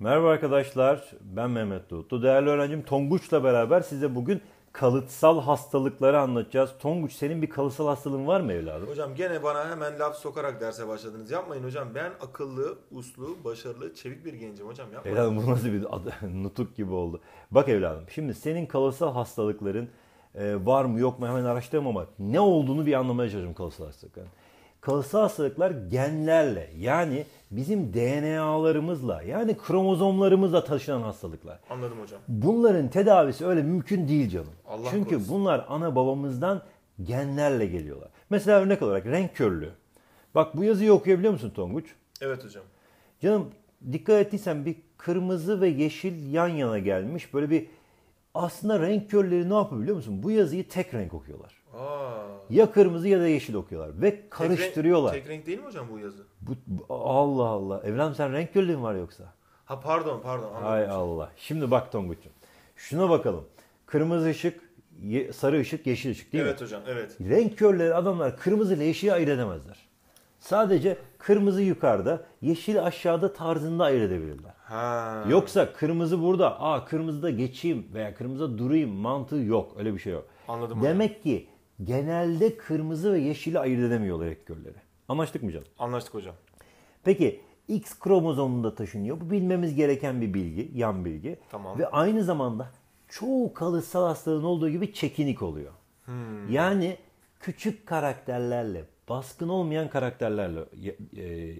Merhaba arkadaşlar, ben Mehmet Doğutlu. Değerli öğrencim Tonguç'la beraber size bugün kalıtsal hastalıkları anlatacağız. Tonguç senin bir kalıtsal hastalığın var mı evladım? Hocam gene bana hemen laf sokarak derse başladınız. Yapmayın hocam. Ben akıllı, uslu, başarılı, çevik bir gencim hocam. Yapmayın. Evladım bu nasıl bir adı, nutuk gibi oldu. Bak evladım şimdi senin kalıtsal hastalıkların e, var mı yok mu hemen araştırmamak. Ne olduğunu bir anlamaya çalışıyorum kalıtsal hastalıkların. Yani Kalıtsal hastalıklar genlerle yani bizim DNA'larımızla yani kromozomlarımızla taşınan hastalıklar. Anladım hocam. Bunların tedavisi öyle mümkün değil canım. Allah Çünkü korusun. bunlar ana babamızdan genlerle geliyorlar. Mesela örnek olarak renk körlüğü. Bak bu yazıyı okuyabiliyor musun Tonguç? Evet hocam. Canım dikkat ettiysen bir kırmızı ve yeşil yan yana gelmiş. Böyle bir aslında renk körleri ne yapıyor biliyor musun? Bu yazıyı tek renk okuyorlar. Aa. Ya kırmızı ya da yeşil okuyorlar ve karıştırıyorlar. Tek renk, tek renk değil mi hocam bu yazı? Bu, Allah Allah. Evren sen renk körlüğü mü var yoksa? Ha pardon pardon. Hay Allah. Şimdi bak Tonguç'um. Şuna bakalım. Kırmızı ışık, sarı ışık, yeşil ışık değil evet mi? Evet hocam evet. Renk körleri adamlar kırmızı ile yeşili ayırt edemezler. Sadece kırmızı yukarıda, yeşil aşağıda tarzında ayırt edebilirler. Ha. Yoksa kırmızı burada, aa kırmızıda geçeyim veya kırmızıda durayım mantığı yok. Öyle bir şey yok. Anladım. Demek hocam. ki genelde kırmızı ve yeşili ayırt edemiyorlar rektörleri. Anlaştık mı canım? Anlaştık hocam. Peki X kromozomunda taşınıyor. Bu bilmemiz gereken bir bilgi, yan bilgi. Tamam. Ve aynı zamanda çoğu kalıtsal hastalığın olduğu gibi çekinik oluyor. Hmm. Yani küçük karakterlerle, baskın olmayan karakterlerle e, e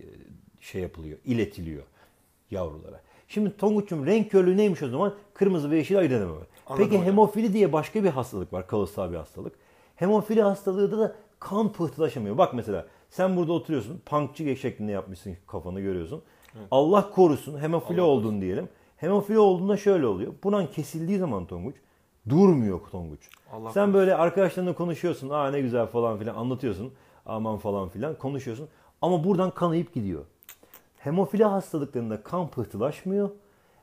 şey yapılıyor, iletiliyor yavrulara. Şimdi Tonguç'um renk körlüğü neymiş o zaman? Kırmızı ve yeşil ayırt edememe. Peki hocam. hemofili diye başka bir hastalık var. Kalıtsal bir hastalık. Hemofili hastalığı da, da kan pıhtılaşamıyor. Bak mesela sen burada oturuyorsun. Punkçı şeklinde yapmışsın kafanı görüyorsun. Evet. Allah korusun hemofili Allah oldun diyelim. Hemofili olduğunda şöyle oluyor. Buran kesildiği zaman Tonguç durmuyor Tonguç. Allah sen korusun. böyle arkadaşlarınla konuşuyorsun. Aa ne güzel falan filan anlatıyorsun. Aman falan filan konuşuyorsun. Ama buradan kanayıp gidiyor. Hemofili hastalıklarında kan pıhtılaşmıyor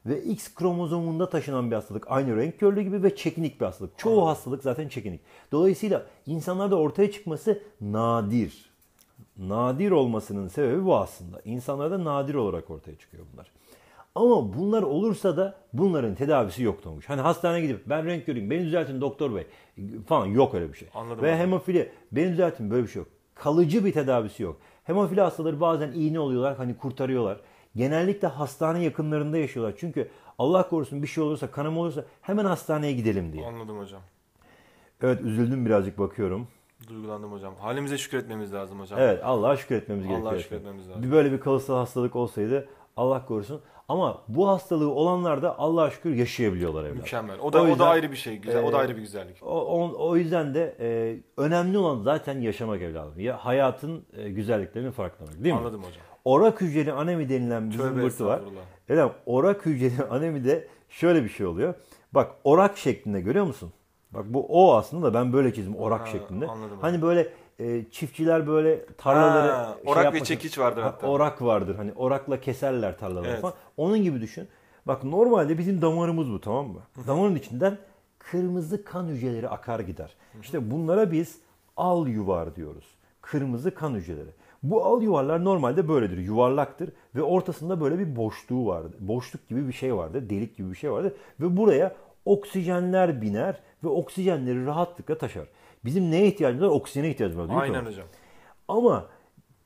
ve X kromozomunda taşınan bir hastalık. Aynı renk körlüğü gibi ve çekinik bir hastalık. Çoğu Aynen. hastalık zaten çekinik. Dolayısıyla insanlarda ortaya çıkması nadir. Nadir olmasının sebebi bu aslında. İnsanlarda nadir olarak ortaya çıkıyor bunlar. Ama bunlar olursa da bunların tedavisi yok olmuş. Hani hastaneye gidip ben renk göreyim, beni düzeltin doktor bey falan yok öyle bir şey. Anladım. Ve hemofili beni düzeltin böyle bir şey yok. Kalıcı bir tedavisi yok. Hemofili hastaları bazen iğne oluyorlar hani kurtarıyorlar. Genellikle hastane yakınlarında yaşıyorlar. Çünkü Allah korusun bir şey olursa kanama olursa hemen hastaneye gidelim diye. Anladım hocam. Evet üzüldüm birazcık bakıyorum. Duygulandım hocam. Halimize şükretmemiz lazım hocam. Evet Allah'a şükretmemiz gerekiyor. Allah'a şükretmemiz lazım. Bir böyle bir kalıtsal hastalık olsaydı Allah korusun ama bu hastalığı olanlar da Allah'a şükür yaşayabiliyorlar evlat. Mükemmel. O da o, yüzden, o da ayrı bir şey. Güzel. E, o da e, ayrı bir güzellik. O, o, o yüzden de e, önemli olan zaten yaşamak evladım. Ya hayatın e, güzelliklerini farklamak değil mi? Anladım hocam. Orak hücreli anemi denilen bir zımbırtı var. Evet, orak hücreli anemide şöyle bir şey oluyor. Bak orak şeklinde görüyor musun? Bak bu o aslında da ben böyle çizdim orak ha, şeklinde. Anladım. Hani böyle e, çiftçiler böyle tarlaları ha, şey orak yapmasın. ve çekiç vardır hatta. Orak vardır. Hani orakla keserler tarlaları evet. falan. Onun gibi düşün. Bak normalde bizim damarımız bu tamam mı? Damarın içinden kırmızı kan hücreleri akar gider. İşte bunlara biz al yuvar diyoruz. Kırmızı kan hücreleri. Bu al yuvarlar normalde böyledir. Yuvarlaktır ve ortasında böyle bir boşluğu vardır. Boşluk gibi bir şey vardır. Delik gibi bir şey vardır. Ve buraya oksijenler biner ve oksijenleri rahatlıkla taşar. Bizim neye ihtiyacımız var? Oksijene ihtiyacımız var değil Aynen mi? hocam. Ama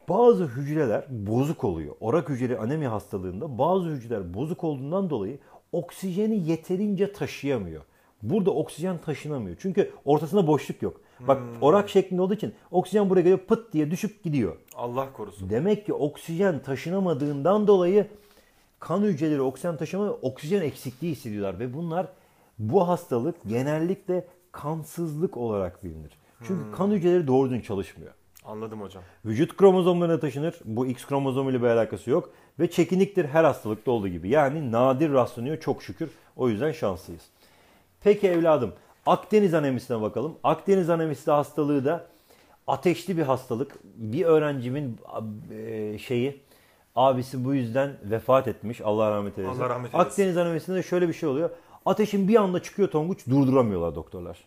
bazı hücreler bozuk oluyor. Orak hücreli anemi hastalığında bazı hücreler bozuk olduğundan dolayı oksijeni yeterince taşıyamıyor. Burada oksijen taşınamıyor. Çünkü ortasında boşluk yok. Bak hmm. orak şeklinde olduğu için oksijen buraya geliyor pıt diye düşüp gidiyor. Allah korusun. Demek ki oksijen taşınamadığından dolayı kan hücreleri oksijen taşıma oksijen eksikliği hissediyorlar ve bunlar bu hastalık genellikle kansızlık olarak bilinir. Çünkü hmm. kan hücreleri doğru düzgün çalışmıyor. Anladım hocam. Vücut kromozomlarına taşınır. Bu X kromozomu ile bir alakası yok. Ve çekiniktir her hastalıkta olduğu gibi. Yani nadir rastlanıyor çok şükür. O yüzden şanslıyız. Peki evladım Akdeniz anemisine bakalım. Akdeniz anemisi hastalığı da ateşli bir hastalık. Bir öğrencimin e, şeyi abisi bu yüzden vefat etmiş. Allah rahmet eylesin. Allah rahmet eylesin. Akdeniz anemisinde şöyle bir şey oluyor. Ateşin bir anda çıkıyor Tonguç durduramıyorlar doktorlar.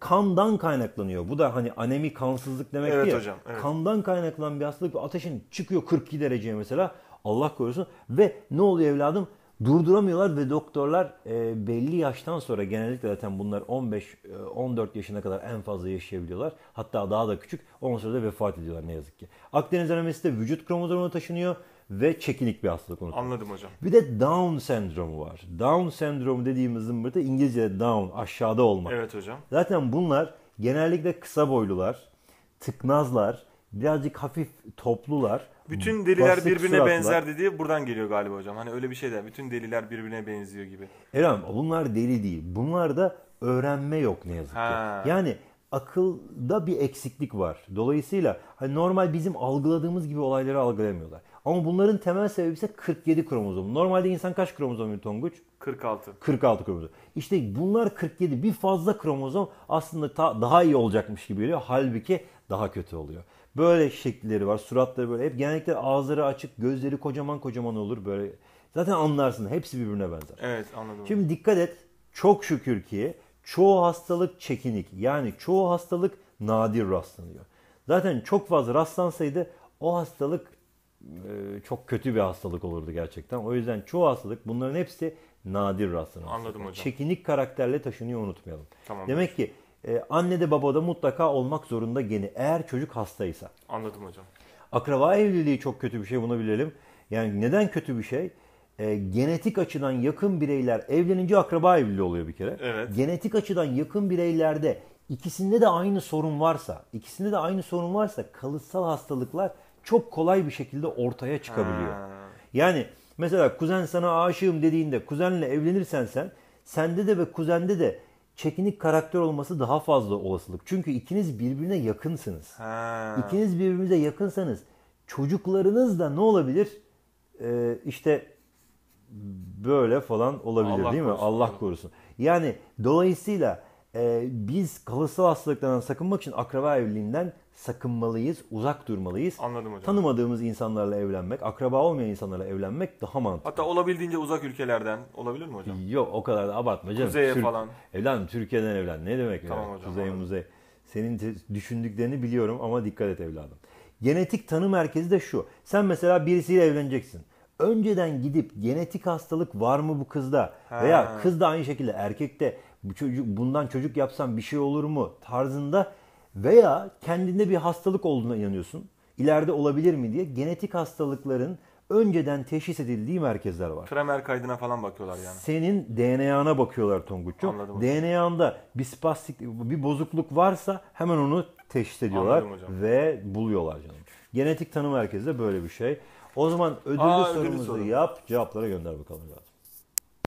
Kandan kaynaklanıyor. Bu da hani anemi kansızlık demek evet, değil. Hocam, evet. Kandan kaynaklanan bir hastalık ateşin çıkıyor 42 dereceye mesela. Allah korusun. Ve ne oluyor evladım? Durduramıyorlar ve doktorlar e, belli yaştan sonra genellikle zaten bunlar 15-14 e, yaşına kadar en fazla yaşayabiliyorlar. Hatta daha da küçük. Ondan sonra da vefat ediyorlar ne yazık ki. Akdeniz anemisi de vücut kromozomuna taşınıyor ve çekinik bir hastalık unutma. Anladım hocam. Bir de Down sendromu var. Down sendromu dediğimiz zımbırtı İngilizce down, aşağıda olmak. Evet hocam. Zaten bunlar genellikle kısa boylular, tıknazlar, birazcık hafif toplular. Bütün deliler birbirine suratlar. benzer dediği buradan geliyor galiba hocam. Hani öyle bir şey de bütün deliler birbirine benziyor gibi. Eren bunlar deli değil. Bunlar da öğrenme yok ne yazık ha. ki. Yani akılda bir eksiklik var. Dolayısıyla hani normal bizim algıladığımız gibi olayları algılamıyorlar. Ama bunların temel sebebi ise 47 kromozom. Normalde insan kaç kromozom Tonguç? 46. 46 kromozom. İşte bunlar 47 bir fazla kromozom aslında ta, daha iyi olacakmış gibi geliyor. Halbuki daha kötü oluyor. Böyle şekilleri var. Suratları böyle. Hep genellikle ağızları açık, gözleri kocaman kocaman olur böyle. Zaten anlarsın. Hepsi birbirine benzer. Evet anladım. Şimdi dikkat et. Çok şükür ki çoğu hastalık çekinik. Yani çoğu hastalık nadir rastlanıyor. Zaten çok fazla rastlansaydı o hastalık e, çok kötü bir hastalık olurdu gerçekten. O yüzden çoğu hastalık bunların hepsi nadir rastlanan. Anladım hocam. Çekinik karakterle taşınıyor unutmayalım. Tamam. Demek ki e, anne de baba da mutlaka olmak zorunda geni eğer çocuk hastaysa. Anladım hocam. Akraba evliliği çok kötü bir şey bunu bilelim. Yani neden kötü bir şey? E, genetik açıdan yakın bireyler evlenince akraba evliliği oluyor bir kere. Evet. Genetik açıdan yakın bireylerde ikisinde de aynı sorun varsa, ikisinde de aynı sorun varsa kalıtsal hastalıklar çok kolay bir şekilde ortaya çıkabiliyor. Ha. Yani mesela kuzen sana aşığım dediğinde kuzenle evlenirsen sen sende de ve kuzende de çekinik karakter olması daha fazla olasılık. Çünkü ikiniz birbirine yakınsınız. Ha. İkiniz birbirimize yakınsanız çocuklarınız da ne olabilir? Ee, işte böyle falan olabilir Allah değil mi? Allah korusun. Yani dolayısıyla e, biz kalıtsal hastalıklardan sakınmak için akraba evliliğinden sakınmalıyız, uzak durmalıyız. Anladım hocam. Tanımadığımız insanlarla evlenmek, akraba olmayan insanlarla evlenmek daha mantıklı. Hatta olabildiğince uzak ülkelerden. Olabilir mi hocam? Yok o kadar da abartma canım. Kuzeye Türk, falan. Evlen, Türkiye'den evlen. Ne demek tamam yani? Hocam, Kuzey, anladım. muzey. Senin düşündüklerini biliyorum ama dikkat et evladım. Genetik tanı merkezi de şu. Sen mesela birisiyle evleneceksin. Önceden gidip genetik hastalık var mı bu kızda He. veya kız da aynı şekilde erkekte bu çocuk bundan çocuk yapsam bir şey olur mu tarzında veya kendinde bir hastalık olduğuna inanıyorsun. İleride olabilir mi diye genetik hastalıkların önceden teşhis edildiği merkezler var. Tremer kaydına falan bakıyorlar yani. Senin DNA'na bakıyorlar Tonguç'um. DNA'nda bir spastik, bir bozukluk varsa hemen onu teşhis ediyorlar ve buluyorlar canım. Genetik tanı merkezi de böyle bir şey. O zaman ödüllü Aa, sorumuzu ödüllü yap, cevaplara gönder bakalım. Zaten.